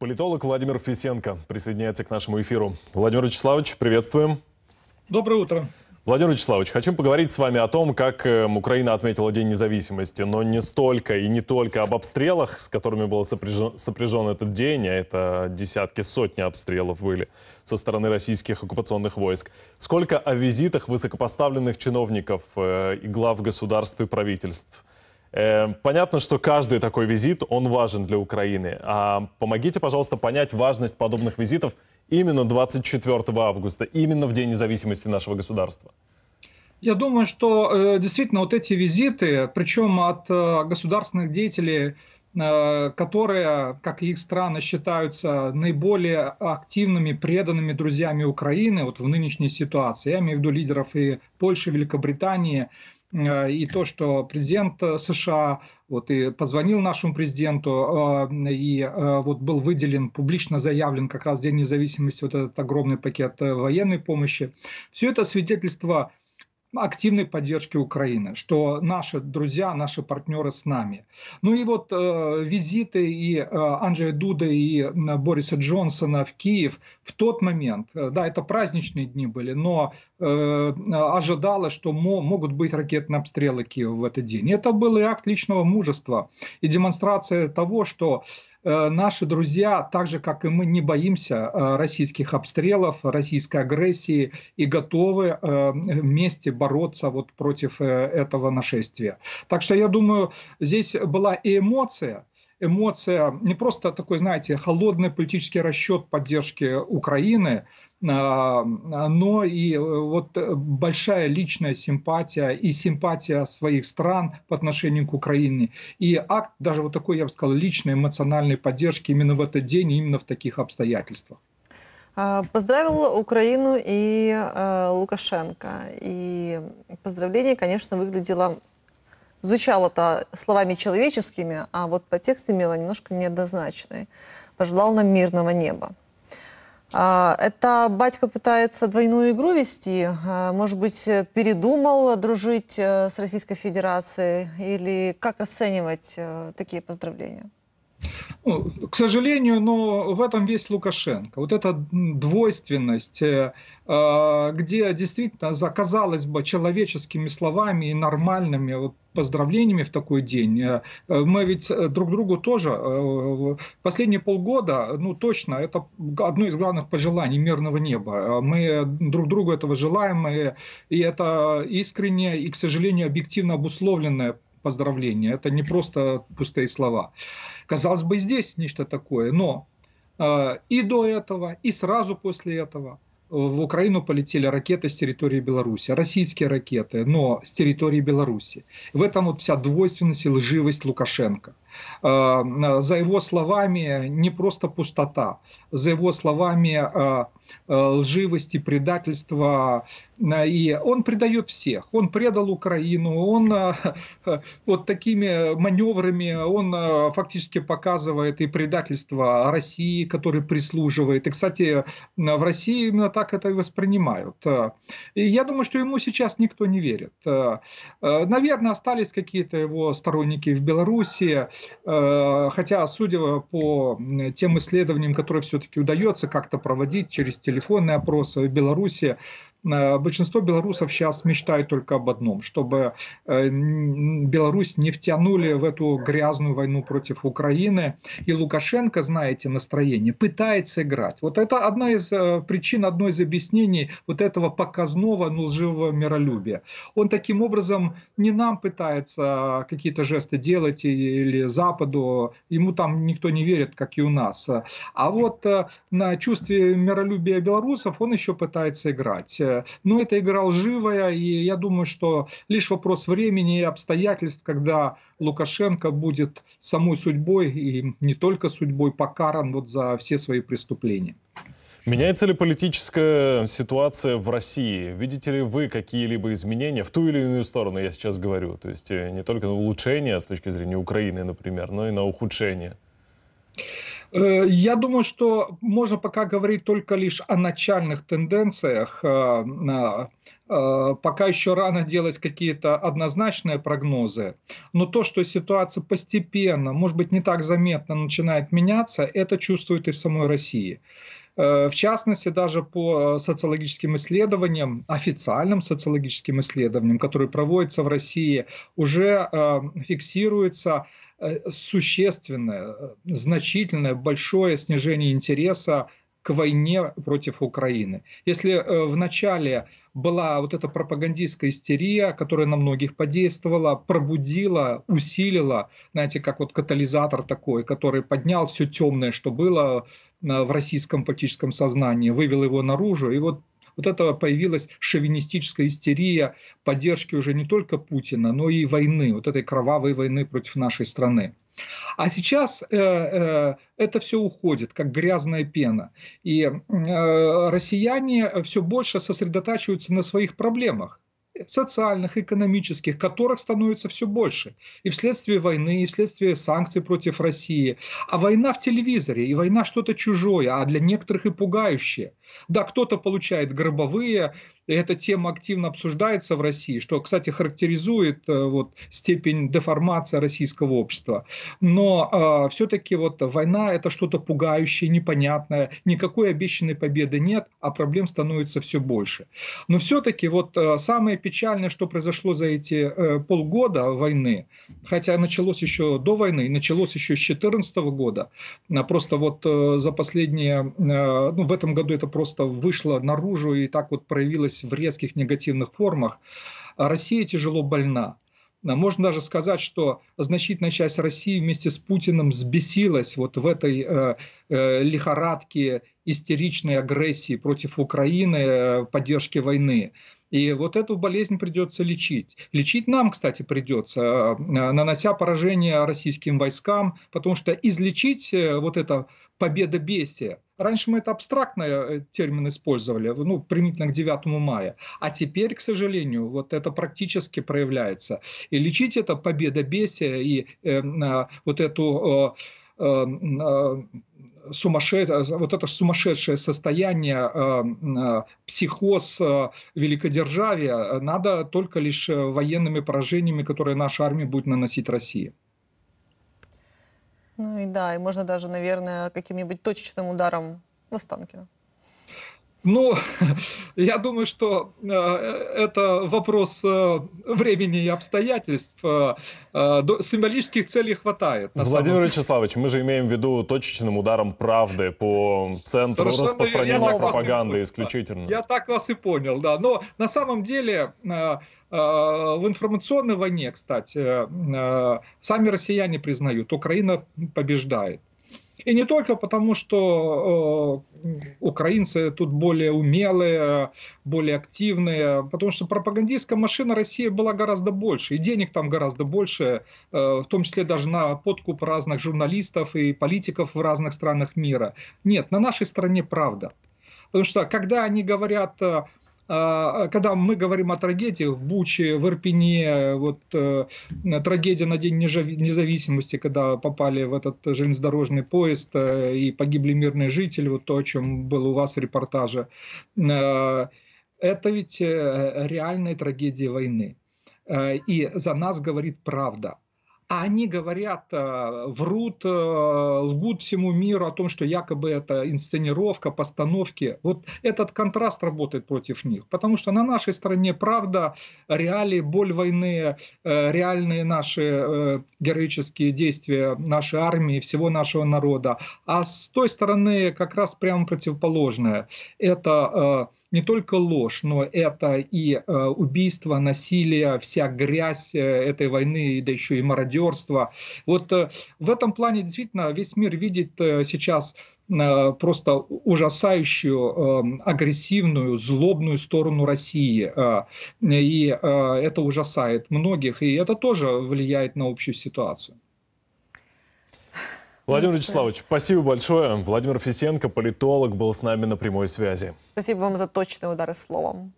Политолог Владимир Фисенко присоединяется к нашему эфиру. Владимир Вячеславович, приветствуем. Доброе утро. Владимир Вячеславович, хотим поговорить с вами о том, как эм, Украина отметила День независимости, но не столько и не только об обстрелах, с которыми был сопряжен, сопряжен этот день, а это десятки, сотни обстрелов были со стороны российских оккупационных войск. Сколько о визитах высокопоставленных чиновников э, и глав государств и правительств – Эм, понятно, что каждый такой визит, он важен для Украины. А помогите, пожалуйста, понять важность подобных визитов именно 24 августа, именно в День независимости нашего государства. Я думаю, что э, действительно вот эти визиты, причем от э, государственных деятелей, э, которые, как и их страны, считаются наиболее активными, преданными друзьями Украины вот в нынешней ситуации. Я имею в виду лидеров и Польши, и Великобритании – Э, и то, что президент э, США вот и позвонил нашему президенту, э, и вот был выделен, публично заявлен как раз День независимости вот этот огромный пакет военной помощи. Все это свидетельство активной поддержки Украины, что наши друзья, наши партнеры с нами. Ну и вот э, визиты и э, Анджея Дуда и э, Бориса Джонсона в Киев в тот момент, э, да, это праздничные дни были, но э, ожидалось, что мо, могут быть ракетные обстрелы Киева в этот день. это был и акт личного мужества и демонстрация того, что э, Э, наши друзья, так же как и мы, не боимся э, российских обстрелов, российской агрессии и готовы э, вместе бороться вот против этого нашествия. Так что я думаю, здесь была и эмоция, эмоция, не просто такой, знаете, холодный политический расчет поддержки Украины, а, но и э, вот э, большая личная симпатия и симпатия своих стран по отношению к Украине. И акт даже вот такой, я бы сказал, личной эмоциональной поддержки именно в этот день, именно в таких обстоятельствах. А, поздравил Украину и э, Лукашенко. И поздравление, конечно, выглядело звучало-то словами человеческими, а вот по тексту имела немножко неоднозначное. Пожелал нам мирного неба. А, это батька пытается двойную игру вести, а, может быть, передумал дружить э, с Российской Федерацией, или как оценивать э, такие поздравления? Ну, к сожалению, но в этом весь Лукашенко. Вот эта двойственность, э, где действительно, казалось бы, человеческими словами и нормальными, вот поздравлениями в такой день. Э, э, мы ведь э, друг другу тоже последние полгода, ну точно, это одно из главных пожеланий мирного неба. Мы друг другу этого желаем, и, это искреннее и, к сожалению, объективно обусловленное поздравление. Это не просто пустые слова. Казалось бы, здесь нечто такое, но и до этого, и сразу после этого – в Украину полетели ракеты с территории Беларуси, российские ракеты, но с территории Беларуси. В этом вот вся двойственность и лживость Лукашенко. Э, за его словами не просто пустота, за его словами э, э, лживость и предательство. И он предает всех. Он предал Украину, он вот такими маневрами, он фактически показывает и предательство России, который прислуживает. И, кстати, в России именно так это и воспринимают. И я думаю, что ему сейчас никто не верит. Наверное, остались какие-то его сторонники в Беларуси, Э, хотя, судя по тем исследованиям, которые все-таки удается как-то проводить через телефонные опросы в Беларуси, Э, большинство белорусов сейчас мечтают только об одном, чтобы э, Беларусь не втянули в эту грязную войну против Украины. И Лукашенко, знаете, настроение, пытается играть. Вот это одна из э, причин, одно из объяснений вот этого показного, ну, лживого миролюбия. Он таким образом не нам пытается какие-то жесты делать или Западу, ему там никто не верит, как и у нас. А вот на чувстве миролюбия белорусов он еще пытается играть. Э, но это игра лживая, и я думаю, что лишь вопрос времени и обстоятельств, когда Лукашенко будет самой судьбой и не только судьбой покаран вот за все свои преступления. Меняется ли политическая ситуация в России? Видите ли вы какие-либо изменения в ту или иную сторону, я сейчас говорю? То есть э, не только на улучшение с точки зрения Украины, например, но и на ухудшение? Э, я думаю, что можно пока говорить только лишь о начальных тенденциях. Э, э, пока еще рано делать какие-то однозначные прогнозы, но то, что ситуация постепенно, может быть, не так заметно начинает меняться, это чувствует и в самой России. В частности, даже по социологическим исследованиям, официальным социологическим исследованиям, которые проводятся в России, уже фиксируется Э, существенное, э, значительное, большое снижение интереса к войне против Украины. Если э, в начале была вот эта пропагандистская истерия, которая на многих подействовала, пробудила, усилила, знаете, как вот катализатор такой, который поднял все темное, что было э, в российском политическом сознании, вывел его наружу, и вот вот этого появилась шовинистическая истерия поддержки уже не только Путина, но и войны, вот этой кровавой войны против нашей страны. А сейчас э, э, это все уходит, как грязная пена. И э, россияне все больше сосредотачиваются на своих проблемах социальных, экономических, которых становится все больше. И вследствие войны, и вследствие санкций против России. А война в телевизоре, и война что-то чужое, а для некоторых и пугающее. Да, кто-то получает гробовые, и эта тема активно обсуждается в России, что, кстати, характеризует э, вот, степень деформации российского общества. Но э, все-таки вот война – это что-то пугающее, непонятное, никакой обещанной победы нет, а проблем становится все больше. Но все-таки вот э, самые печально, что произошло за эти э, полгода войны, хотя началось еще до войны, началось еще с 2014 года. А просто вот э, за последние, э, ну в этом году это просто вышло наружу и так вот проявилось в резких негативных формах. А Россия тяжело больна. А можно даже сказать, что значительная часть России вместе с Путиным сбесилась вот в этой э, э, лихорадке истеричной агрессии против Украины, э, поддержки войны. И вот эту болезнь придется лечить. Лечить нам, кстати, придется, э, нанося поражение российским войскам, потому что излечить э, вот это победа победобесие. Раньше мы это абстрактный э, термин использовали, ну, примитивно к 9 мая. А теперь, к сожалению, вот это практически проявляется. И лечить это победа победобесие и э, э, вот эту э, э, сумасшедшее, э, вот это сумасшедшее состояние, э, э, психоз э, великодержавия надо только лишь военными поражениями, которые наша армия будет наносить России. Ну и да, и можно даже, наверное, каким-нибудь точечным ударом в Останкино. Ну, я думаю, что э, э, это вопрос э, времени и обстоятельств. Символических целей хватает. Владимир самом... Вячеславович, мы же имеем в виду точечным ударом правды по центру Совершенно распространения пропаганды исключительно. Я так вас и понял, да. Но на самом деле в информационной войне, кстати, сами россияне признают, Украина побеждает. И не только потому, что э, украинцы тут более умелые, более активные, потому что пропагандистская машина России была гораздо больше, и денег там гораздо больше, э, в том числе даже на подкуп разных журналистов и политиков в разных странах мира. Нет, на нашей стране правда. Потому что когда они говорят э, а, а, когда мы говорим о трагедии в Буче, в Ирпене, вот э, трагедия на День независимости, когда попали в этот железнодорожный поезд э, и погибли мирные жители, вот то, о чем было у вас в репортаже, э, это ведь реальная трагедия войны. И за нас говорит правда а они говорят, э, врут, э, лгут всему миру о том, что якобы это инсценировка, постановки. Вот этот контраст работает против них, потому что на нашей стороне правда, реалии, боль войны, э, реальные наши героические действия нашей армии, всего нашего народа. А с той стороны как раз прямо противоположное. Это не только ложь, но это и э, убийство, насилие, вся грязь э, этой войны, да еще и мародерство. Вот э, в этом плане действительно весь мир видит э, сейчас просто ужасающую, агрессивную, злобную сторону России. И это ужасает многих, и это тоже влияет на общую ситуацию. Владимир Вячеславович, спасибо большое. Владимир Фисенко, политолог, был с нами на прямой связи. Спасибо вам за точные удары словом.